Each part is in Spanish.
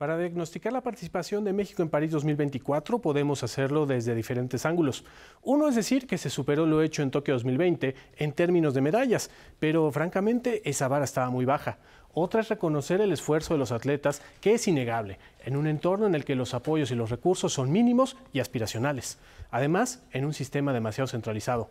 Para diagnosticar la participación de México en París 2024 podemos hacerlo desde diferentes ángulos. Uno es decir que se superó lo hecho en Tokio 2020 en términos de medallas, pero francamente esa vara estaba muy baja. Otra es reconocer el esfuerzo de los atletas, que es innegable, en un entorno en el que los apoyos y los recursos son mínimos y aspiracionales, además en un sistema demasiado centralizado.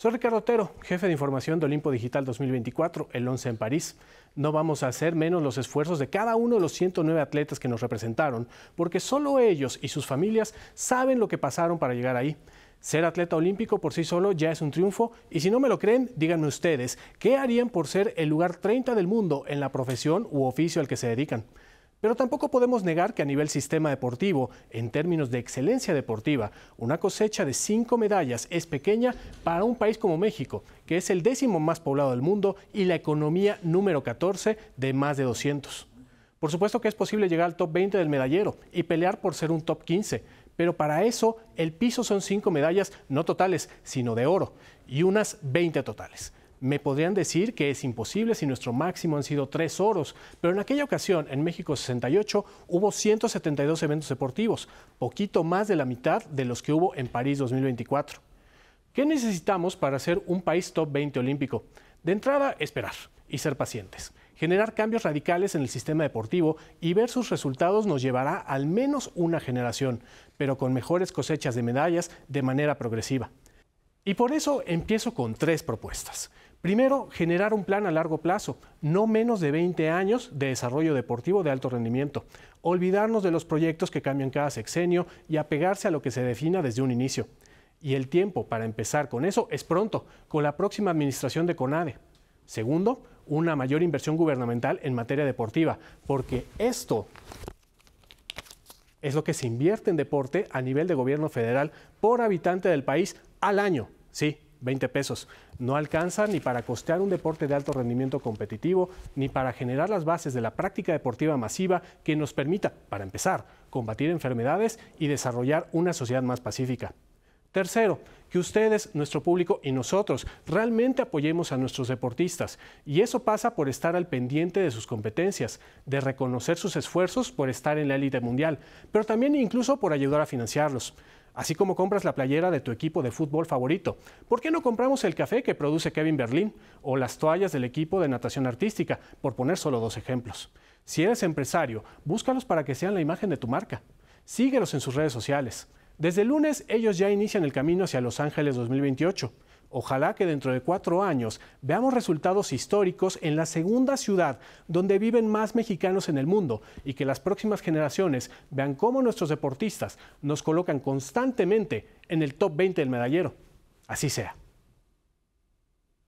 Soy Ricardo Otero, jefe de información de Olimpo Digital 2024, el 11 en París. No vamos a hacer menos los esfuerzos de cada uno de los 109 atletas que nos representaron, porque solo ellos y sus familias saben lo que pasaron para llegar ahí. Ser atleta olímpico por sí solo ya es un triunfo y si no me lo creen, díganme ustedes, ¿qué harían por ser el lugar 30 del mundo en la profesión u oficio al que se dedican? Pero tampoco podemos negar que a nivel sistema deportivo, en términos de excelencia deportiva, una cosecha de cinco medallas es pequeña para un país como México, que es el décimo más poblado del mundo y la economía número 14 de más de 200. Por supuesto que es posible llegar al top 20 del medallero y pelear por ser un top 15, pero para eso el piso son cinco medallas no totales, sino de oro, y unas 20 totales. Me podrían decir que es imposible si nuestro máximo han sido tres oros, pero en aquella ocasión, en México 68, hubo 172 eventos deportivos, poquito más de la mitad de los que hubo en París 2024. ¿Qué necesitamos para ser un país top 20 olímpico? De entrada, esperar y ser pacientes. Generar cambios radicales en el sistema deportivo y ver sus resultados nos llevará al menos una generación, pero con mejores cosechas de medallas de manera progresiva. Y por eso empiezo con tres propuestas. Primero, generar un plan a largo plazo, no menos de 20 años de desarrollo deportivo de alto rendimiento. Olvidarnos de los proyectos que cambian cada sexenio y apegarse a lo que se defina desde un inicio. Y el tiempo para empezar con eso es pronto, con la próxima administración de CONADE. Segundo, una mayor inversión gubernamental en materia deportiva, porque esto es lo que se invierte en deporte a nivel de gobierno federal por habitante del país al año Sí, 20 pesos. No alcanza ni para costear un deporte de alto rendimiento competitivo, ni para generar las bases de la práctica deportiva masiva que nos permita, para empezar, combatir enfermedades y desarrollar una sociedad más pacífica. Tercero, que ustedes, nuestro público y nosotros realmente apoyemos a nuestros deportistas. Y eso pasa por estar al pendiente de sus competencias, de reconocer sus esfuerzos por estar en la élite mundial, pero también incluso por ayudar a financiarlos así como compras la playera de tu equipo de fútbol favorito. ¿Por qué no compramos el café que produce Kevin Berlín o las toallas del equipo de natación artística? Por poner solo dos ejemplos. Si eres empresario, búscalos para que sean la imagen de tu marca. Síguelos en sus redes sociales. Desde lunes ellos ya inician el camino hacia Los Ángeles 2028. Ojalá que dentro de cuatro años veamos resultados históricos en la segunda ciudad donde viven más mexicanos en el mundo y que las próximas generaciones vean cómo nuestros deportistas nos colocan constantemente en el top 20 del medallero. Así sea.